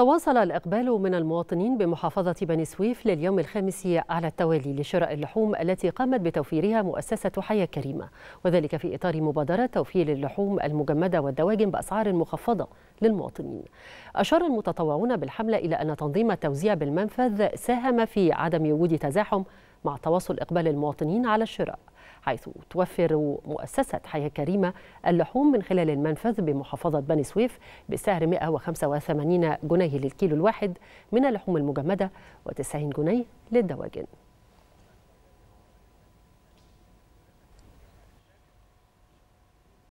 تواصل الإقبال من المواطنين بمحافظة بني سويف لليوم الخامس على التوالي لشراء اللحوم التي قامت بتوفيرها مؤسسة حياة كريمة وذلك في إطار مبادرة توفير اللحوم المجمدة والدواجن بأسعار مخفضة للمواطنين أشار المتطوعون بالحملة إلى أن تنظيم التوزيع بالمنفذ ساهم في عدم وجود تزاحم مع تواصل إقبال المواطنين على الشراء حيث توفر مؤسسة حياة كريمة اللحوم من خلال المنفذ بمحافظة بني سويف بسعر 185 جنيه للكيلو الواحد من اللحوم المجمدة و90 جنيه للدواجن